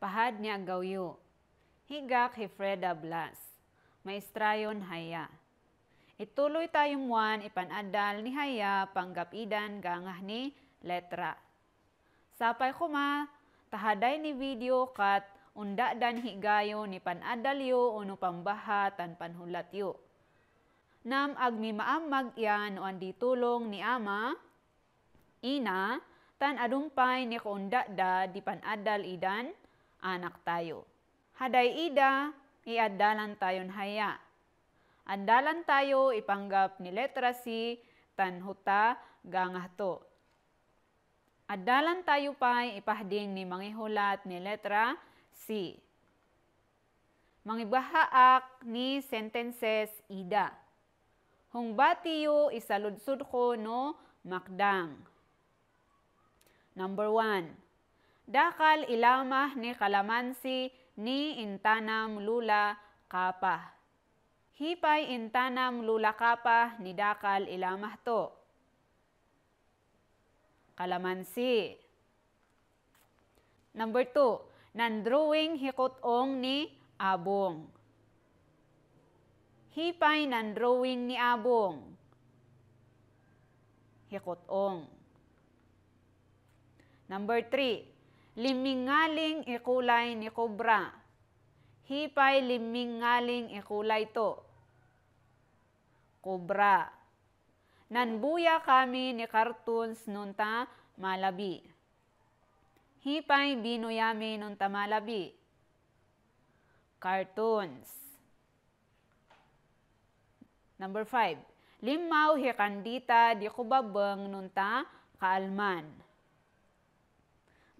pahad niya gawyo. Higak Hifreda Blas, maestrayon haya. Ituloy tayong muan ipanadal ni haya panggapidan gangah ni letra. Sapay ko ma, tahaday ni video kat unda dan higayo ni yo uno pambaha tan yo. Nam agmi maamag yan o andi tulong ni ama, ina, tan adumpay ni kunda da di panadal idan, anak tayo. Haday ida, iadalan tayon haya. Addalan tayo ipanggap ni letra C, tanhuta, gangahto. Adalan tayo pa'y ipahding ni mangihulat ni letra C. Mangibahaak ni sentences ida. Hungbatiyo isaludsud ko no makdang. Number one, dakal ilamah ni kalamansi ni intanam lula kapah. Hipay intanam lula kapah ni dakal ilamah to. Kalamansi. Number two, nandrawing hikutong ni abong. Hipay nandrawing ni abong. Hikutong. Number three, limingaling ikulay e ni kobra. Hipay limingaling ikulay e to. Kobra. Nanbuya kami ni cartoons nunta malabi. Hipay binuyami nunta malabi. Cartoons. Number 5. Limaw hikandita di kubabang nunta kaalman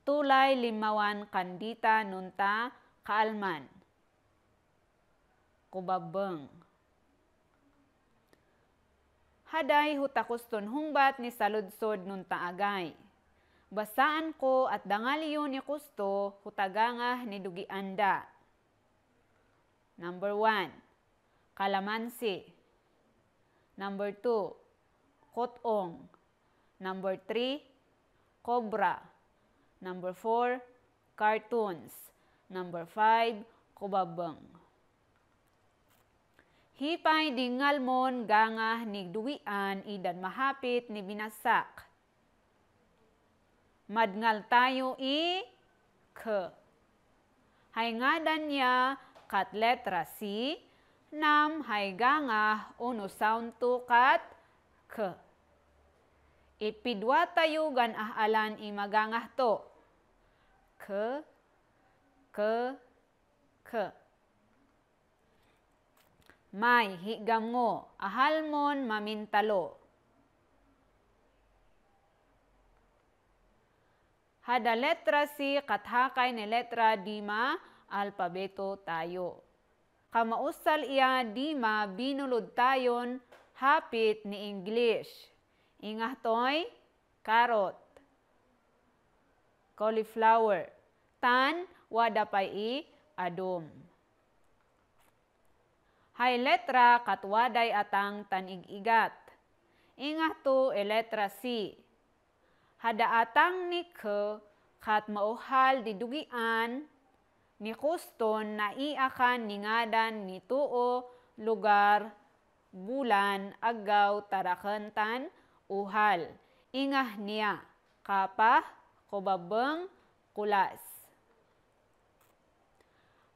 tulay limawan kandita nunta kaalman. Kubabeng. Haday hutakuston hungbat ni saludsod nunta agay. Basaan ko at dangaliyon ni kusto hutagangah ni dugi anda. Number 1. Kalamansi. Number 2. Kotong. Number 3. Cobra. Number 4, cartoons. Number 5, kubabang. Hipay di gangah ni duwian idan mahapit ni binasak. Madngal tayo i k. Hayngadan danya kat letra C, nam haygangah uno sound to kat k. Ipidwa tayo gan ahalan imagangah to k, k, k. May higango, ahalmon mamintalo. Hada letra si kathakay ni letra dima ma alpabeto tayo. Kamausal iya dima ma binulod tayon hapit ni English. Ingatoy, karot cauliflower. Tan wada pai adum. Hay letra katwaday atang tanigigat. Inga to e letra C. Hada atang ni ke kat mauhal dugian ni kuston na iakan ningadan ni tuo lugar bulan agaw tarakentan uhal. Ingah niya kapah kobabeng kulas.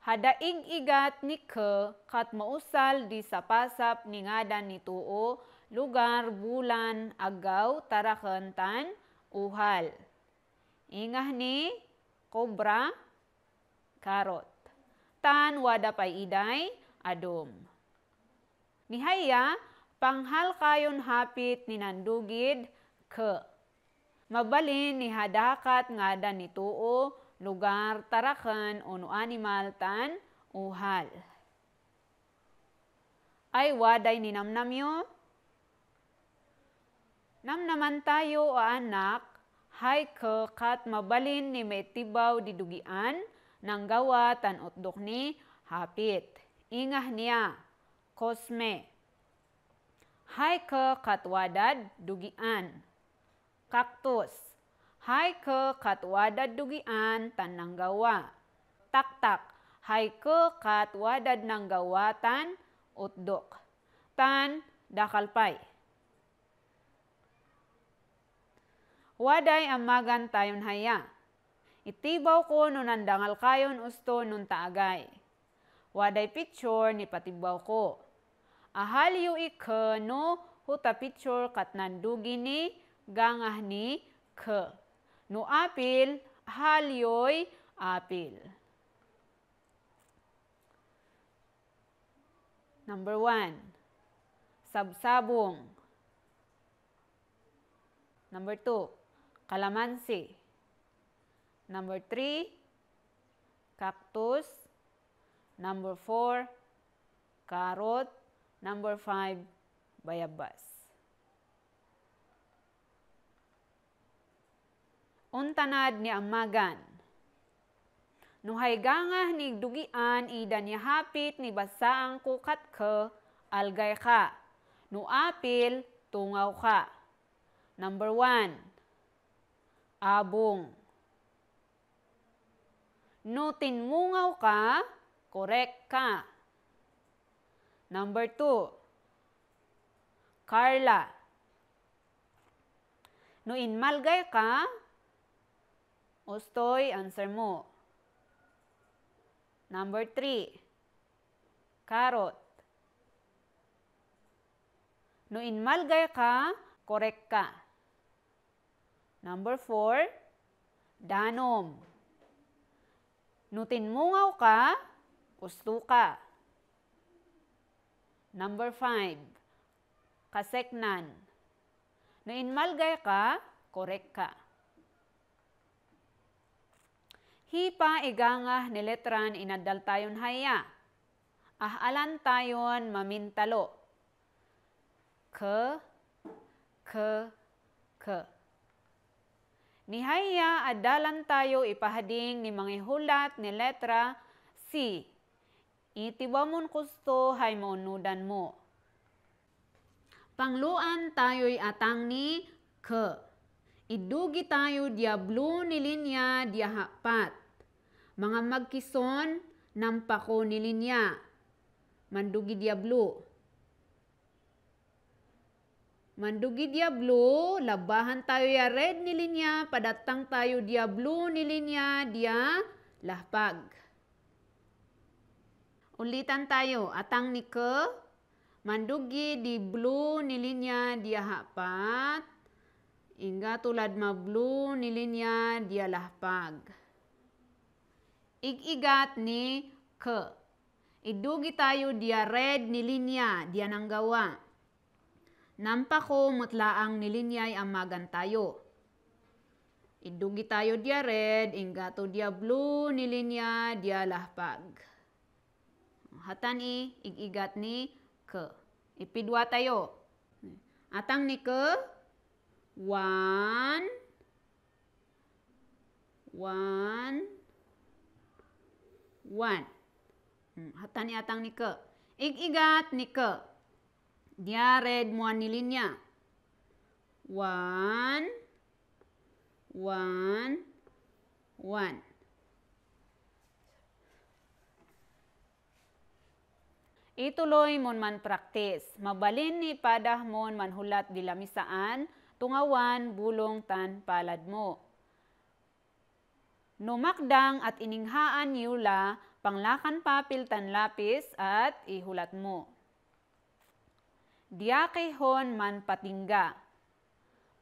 Hadaig igat ni ke kat mausal di sapasap ni ngadan ni tuo lugar bulan agau tara kentan uhal. Ingah ni kobra karot. Tan wadapai iday adom. Nihaya panghal kayon hapit ni nandugid ke. Mabalin ni hadakat ni tuo, lugar tarakan ono animal tan uhal. Ay waday ni namnamyo. Namnaman tayo o anak, hay ke kat mabalin ni metibaw didugian nang gawa tan utdok ni hapit. Ingah niya, kosme. Hay ke kat wadad dugian. Kaktus. Hayke kat wadad dugian tan nanggawa. Taktak. Hayke kat wadad nanggawa tan utdok. Tan dakalpay. Waday amagan tayon haya. Itibaw ko nun andangal kayon usto nun taagay. Waday picture ni patibaw ko. Ahal yu ikeno huta picture kat nandugi ni gangahni k. No apil, halyoy apil. Number one, sabsabong. Number two, kalamansi. Number three, cactus. Number four, carrot. Number five, bayabas. untanad ni Amagan. No haygangah ni dugian ida ni hapit ni basaang kukat ka algay ka. No apil tungaw ka. Number one, abong. No tinmungaw ka, correct ka. Number two, Carla. No inmalgay ka, Hustoy, answer mo. Number 3, carrot. No inmalgay ka, korek ka. Number 4, danom. No tinmungaw ka, gusto ka. Number 5, kaseknan. No inmalgay ka, korek ka. Hipa iganga ni letran inaddal tayon haya. Ahalan tayon mamintalo. Ke, ke, Ni haya adalan tayo ipahading ni mga hulat ni letra C. Itibamon kusto hay maunudan mo. Pangluan tayo'y atang ni ke. Idugi tayo diablo ni linya diahapat mga magkison nampako pako ni Linya. Mandugi Diablo. Mandugi Diablo, labahan tayo ya red ni Linya, padatang tayo Diablo ni Linya, dia lahpag. Ulitan tayo, atang ni ke, mandugi di blue ni Linya, dia hapat. Ingga tulad ma blue ni Linya, dia lahpag igigat ni k. Idugi tayo dia red ni linya, dia nanggawa. Nampako mutlaang ni linyay amagan tayo. Idugi tayo dia red, ingato dia blue ni linya, dia lahpag. Hatan i, igigat ni k. Ipidwa tayo. Atang ni k, one, one, one. Hmm, hatan yatang ni ke. Igigat ni ke. Dia red muan nilinya. One. One. One. Ituloy mon man praktis. Mabalin ni padah mon hulat di lamisaan, tungawan, bulong tan palad mo. Numakdang at ininghaan yula, panglakan papil tan lapis at ihulat mo. Diakehon man patingga.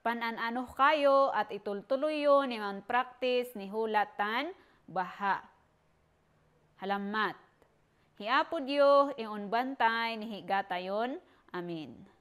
Panananoh kayo at itultuloyo ni man practice ni hulatan baha. Halamat. Hiapod yo iunbantay ni higatayon. Amen.